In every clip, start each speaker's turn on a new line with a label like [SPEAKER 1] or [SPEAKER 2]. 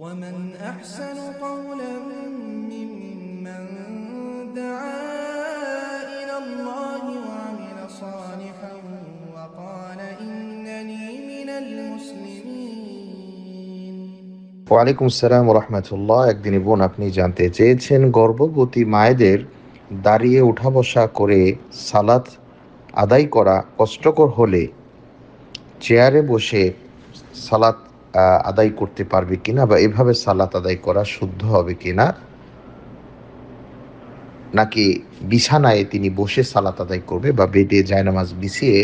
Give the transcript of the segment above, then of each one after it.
[SPEAKER 1] ومن أحسن قولا ممن دعا إلى الله وعمل صالحا وقال إنني من المسلمين وعليكم السلام ورحمة الله একদিন বোন আপনি জানতে চেয়েছেন গর্ভবতী মায়েদের দাঁড়িয়ে উঠা বসা করে সালাত আদায় করা কষ্টকর হলে চেয়ারে বসে সালাত আদায় করতে পারবে কিনা বা এভাবে সালাত আদায় করা শুদ্ধ হবে কিনা নাকি বিছানায় তিনি বসে সালাত আদায় করবে বা বেডে জায়নামাজ বিছিয়ে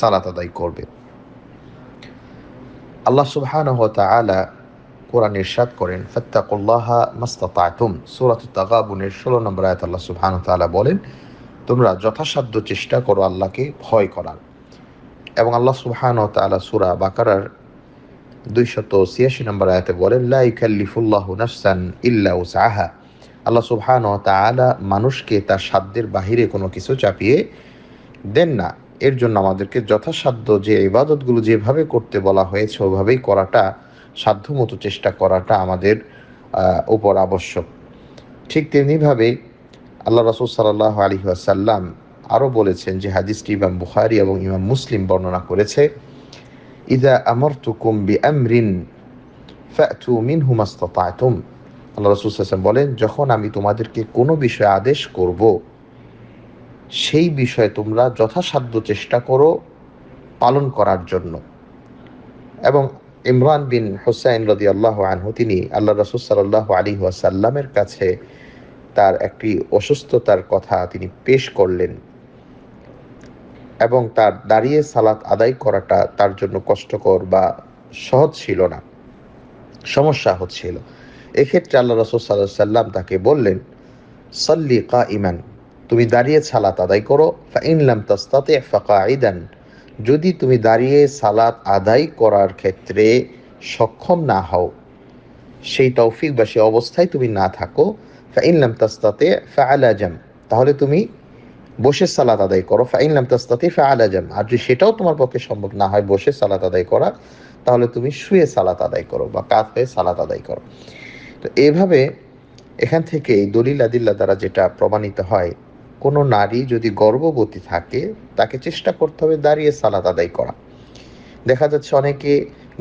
[SPEAKER 1] সালাত আদায় করবে আল্লাহ সুবহান আলা কোরআন ইরশাদ করেন ফত্তাকুল্লাহা মাস্তাতুম সুরাত তাগাবুনের ষোলো নম্বর আয়াত আল্লাহ সুবহান তালা বলেন তোমরা যথাসাধ্য চেষ্টা করো আল্লাহকে ভয় করার এবং আল্লাহ সুবহান তালা সূরা বাকারার দুইশত ছিয়াশি নম্বর আয়াতে বলেন লাইকাল্লিফুল্লাহ নাফসান ইল্লা উসাহা আল্লাহ সুবহান আলা মানুষকে তার সাধ্যের বাহিরে কোনো কিছু চাপিয়ে দেন না এর জন্য আমাদেরকে যথাসাধ্য যে ইবাদতগুলো যেভাবে করতে বলা হয়েছে ওভাবেই করাটা সাধ্যমতো চেষ্টা করাটা আমাদের উপর আবশ্যক ঠিক তেমনিভাবে আল্লাহ রসুল সাল্লাহ আলী আরও বলেছেন যে হাদিসটি ইমাম বুখারি এবং ইমাম মুসলিম বর্ণনা করেছে ইদা আমরতুকুম বি আমরিন ফ্যাতু মিনহু মাস্তাতাতুম আল্লাহ রসুল হাসান বলেন যখন আমি তোমাদেরকে কোনো বিষয়ে আদেশ করব সেই বিষয়ে তোমরা যথাসাধ্য চেষ্টা করো পালন করার জন্য এবং ইমরান বিন হোসাইন রদি আল্লাহ আনহু তিনি আল্লাহ রসুল সাল্লাহ আলী ওয়াসাল্লামের কাছে তার একটি অসুস্থতার কথা তিনি পেশ করলেন এবং তার দাঁড়িয়ে সালাত আদায় করাটা তার জন্য কষ্টকর বা সহজ ছিল না সমস্যা হচ্ছিল এক্ষেত্রে আল্লাহ রসুল সাল্লাহ সাল্লাম তাকে বললেন সল্লি কা ইমান তুমি দাঁড়িয়ে সালাত আদায় করো ইনলাম তাস্তাতে ফাঁকা আইদান যদি তুমি দাঁড়িয়ে সালাত আদায় করার ক্ষেত্রে সক্ষম না হও সেই তৌফিক বা সেই অবস্থায় তুমি না থাকো ফা ইনলাম তাস্তাতে ফা আলাজাম তাহলে তুমি বসে সালাত আদায় করো ফাইনলাম তাস্তাতি ফা আলা জাম আর যদি সেটাও তোমার পক্ষে সম্ভব না হয় বসে সালাত আদায় করা তাহলে তুমি শুয়ে সালাত আদায় করো বা কাত হয়ে সালাত আদায় করো তো এভাবে এখান থেকে এই দলিল আদিল্লা দ্বারা যেটা প্রমাণিত হয় কোনো নারী যদি গর্ভবতী থাকে তাকে চেষ্টা করতে হবে দাঁড়িয়ে সালাত আদায় করা দেখা যাচ্ছে অনেকে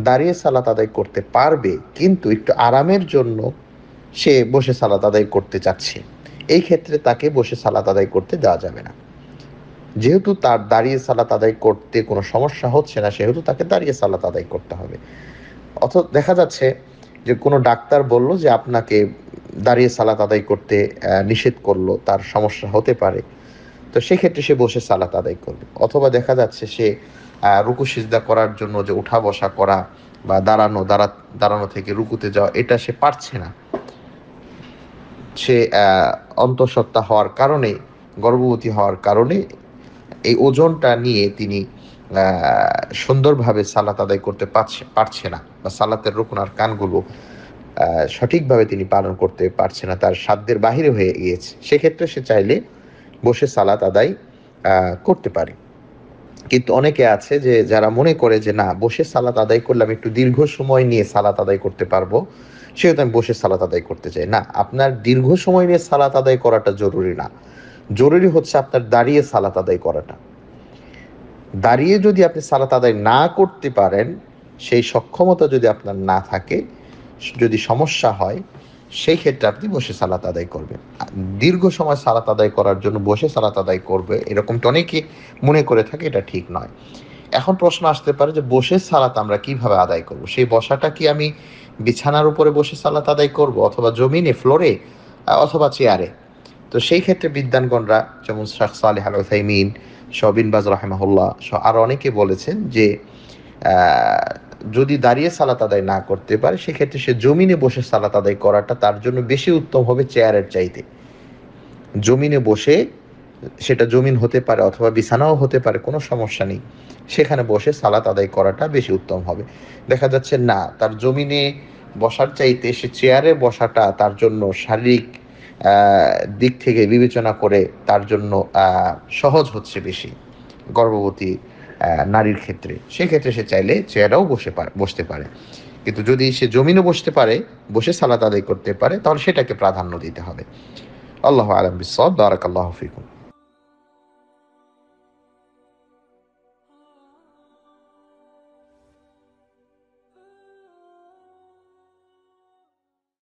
[SPEAKER 1] দাঁড়িয়ে সালাত আদায় করতে পারবে কিন্তু একটু আরামের জন্য সে বসে সালাত আদায় করতে চাচ্ছে এই ক্ষেত্রে তাকে বসে সালাত আদায় করতে দেওয়া যাবে না যেহেতু তার দাঁড়িয়ে সালাত আদায় করতে কোনো সমস্যা হচ্ছে না সেহেতু তাকে দাঁড়িয়ে সালাত আদায় করতে হবে অথ দেখা যাচ্ছে যে কোনো ডাক্তার বলল যে আপনাকে দাঁড়িয়ে সালাত আদায় করতে নিষেধ করলো তার সমস্যা হতে পারে তো সেক্ষেত্রে সে বসে সালাত আদায় করবে অথবা দেখা যাচ্ছে সে রুকু সিজদা করার জন্য যে উঠা বসা করা বা দাঁড়ানো দাঁড়া দাঁড়ানো থেকে রুকুতে যাওয়া এটা সে পারছে না সে অন্তঃসত্ত্বা হওয়ার কারণে গর্ভবতী হওয়ার কারণে এই ওজনটা নিয়ে তিনি সুন্দরভাবে সালাত আদায় করতে পারছে পারছে না বা সালাতের রুকন আর কানগুলো সঠিকভাবে তিনি পালন করতে পারছে না তার সাধ্যের বাহিরে হয়ে গিয়েছে সেক্ষেত্রে সে চাইলে বসে সালাত আদায় করতে পারে কিন্তু অনেকে আছে যে যারা মনে করে যে না বসে সালাত আদায় করলে আমি একটু দীর্ঘ সময় নিয়ে সালাত আদায় করতে পারবো সেহেতু আমি বসে সালাত আদায় করতে চাই না আপনার দীর্ঘ সময় নিয়ে সালাত আদায় করাটা জরুরি না জরুরি হচ্ছে আপনার দাঁড়িয়ে সালাত আদায় করাটা দাঁড়িয়ে যদি আপনি সালাত আদায় না করতে পারেন সেই সক্ষমতা যদি আপনার না থাকে যদি সমস্যা হয় সেই ক্ষেত্রে আপনি বসে সালাত আদায় করবেন দীর্ঘ সময় সালাত আদায় করার জন্য বসে সালাত আদায় করবে এরকমটা অনেকে মনে করে থাকে এটা ঠিক নয় এখন প্রশ্ন আসতে পারে যে বসে সালাত আমরা কিভাবে আদায় করব সেই বসাটা কি আমি বিছানার উপরে বসে সালাত আদায় করব অথবা জমিনে ফ্লোরে অথবা চেয়ারে তো সেই ক্ষেত্রে বিদ্যানগণরা যেমন শাহ সালেহ আল উসাইমিন শবিন বাজ রাহেমাহুল্লাহ আর অনেকে বলেছেন যে যদি দাঁড়িয়ে সালাত আদায় না করতে পারে সেক্ষেত্রে সে জমিনে বসে সালাত আদায় করাটা তার জন্য বেশি উত্তম হবে চেয়ারের চাইতে জমিনে বসে সেটা জমিন হতে পারে অথবা বিছানাও হতে পারে কোনো সমস্যা নেই সেখানে বসে সালাত আদায় করাটা বেশি উত্তম হবে দেখা যাচ্ছে না তার জমিনে বসার চাইতে সে চেয়ারে বসাটা তার জন্য শারীরিক দিক থেকে বিবেচনা করে তার জন্য সহজ হচ্ছে বেশি গর্ভবতী নারীর ক্ষেত্রে সেক্ষেত্রে সে চাইলে চেয়ারেও বসে বসতে পারে কিন্তু যদি সে জমিনে বসতে পারে বসে সালাত আদায় করতে পারে তাহলে সেটাকে প্রাধান্য দিতে হবে আল্লাহ আলম দ্বারাক আল্লাহ ফিকুম